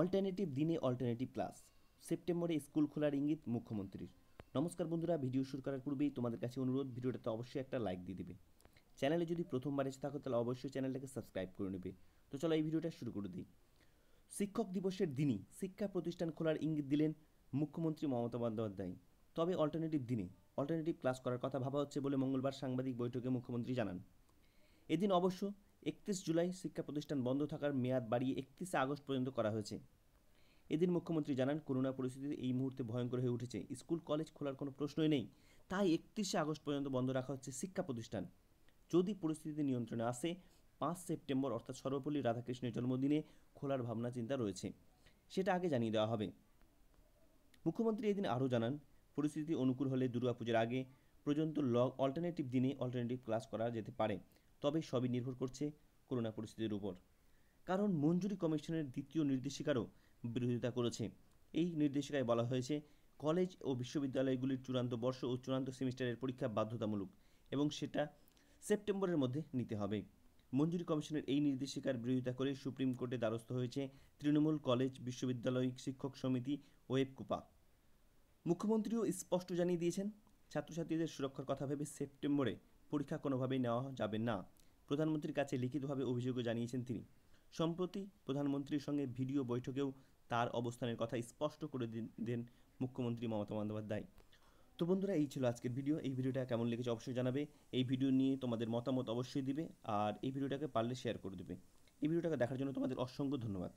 alternative দিনে alternative class সেপ্টেম্বরে school খোলার ইঙ্গিত মুখ্যমন্ত্রীর নমস্কার বন্ধুরা ভিডিও শুরু করার পূর্বেই তোমাদের কাছে অনুরোধ ভিডিওটাতে অবশ্যই একটা লাইক দিয়ে দেবে চ্যানেলে যদি প্রথমবার এসে থাকো তাহলে অবশ্যই চ্যানেলটাকে সাবস্ক্রাইব করে নেবে তো চলো এই ভিডিওটা শুরু করে দিই শিক্ষক দিবসের দিনই শিক্ষা প্রতিষ্ঠান খোলার ইঙ্গিত দিলেন মুখ্যমন্ত্রী মমতা বন্দ্যোপাধ্যায় তবে অল্টারনেটিভ দিনে অল্টারনেটিভ ক্লাস করার কথা ভাবা হচ্ছে বলে মঙ্গলবার সাংবাদিক বৈঠকে মুখ্যমন্ত্রী জানান এদিন অবশ্য একত্রিশ জুলাই শিক্ষা প্রতিষ্ঠান বন্ধ থাকার মেয়াদ বাড়িয়ে একত্রিশে আগস্ট পর্যন্ত করা হয়েছে এদিন মুখ্যমন্ত্রী জানান করোনা পরিস্থিতি এই মুহূর্তে ভয়ঙ্কর হয়ে উঠেছে স্কুল কলেজ খোলার কোনো প্রশ্নই নেই তাই একত্রিশে আগস্ট পর্যন্ত বন্ধ রাখা হচ্ছে শিক্ষা প্রতিষ্ঠান যদি পরিস্থিতি নিয়ন্ত্রণে আসে পাঁচ সেপ্টেম্বর অর্থাৎ সর্বপল্লী রাধাকৃষ্ণের জন্মদিনে খোলার ভাবনা চিন্তা রয়েছে সেটা আগে জানিয়ে দেওয়া হবে মুখ্যমন্ত্রী এদিন আরও জানান পরিস্থিতি অনুকূল হলে দুর্গাপুজোর আগে পর্যন্ত ল অল্টারনেটিভ দিনে অল্টারনেটিভ ক্লাস করা যেতে পারে তবে সবই নির্ভর করছে করোনা পরিস্থিতির উপর কারণ মঞ্জুরি কমিশনের দ্বিতীয় নির্দেশিকারও বিরোধিতা করেছে এই নির্দেশিকায় বলা হয়েছে কলেজ ও বিশ্ববিদ্যালয়গুলির চূড়ান্ত বর্ষ ও চূড়ান্ত সেমিস্টারের পরীক্ষা বাধ্যতামূলক এবং সেটা সেপ্টেম্বরের মধ্যে নিতে হবে মঞ্জুরি কমিশনের এই নির্দেশিকার বিরোধিতা করে সুপ্রিম কোর্টে দ্বারস্থ হয়েছে তৃণমূল কলেজ বিশ্ববিদ্যালয় শিক্ষক সমিতি ওয়েবকুপা মুখ্যমন্ত্রীও স্পষ্ট জানিয়ে দিয়েছেন ছাত্রছাত্রীদের সুরক্ষার কথা ভেবে সেপ্টেম্বরে পরীক্ষা কোনোভাবেই নেওয়া যাবে না প্রধানমন্ত্রীর কাছে লিখিতভাবে অভিযোগও জানিয়েছেন তিনি সম্প্রতি প্রধানমন্ত্রীর সঙ্গে ভিডিও বৈঠকেও তার অবস্থানের কথা স্পষ্ট করে দেন মুখ্যমন্ত্রী মমতা বন্দ্যোপাধ্যায় তো বন্ধুরা এই ছিল আজকের ভিডিও এই ভিডিওটা কেমন লেগেছে অবশ্যই জানাবে এই ভিডিও নিয়ে তোমাদের মতামত অবশ্যই দিবে আর এই ভিডিওটাকে পারলে শেয়ার করে দেবে এই ভিডিওটাকে দেখার জন্য তোমাদের অসংখ্য ধন্যবাদ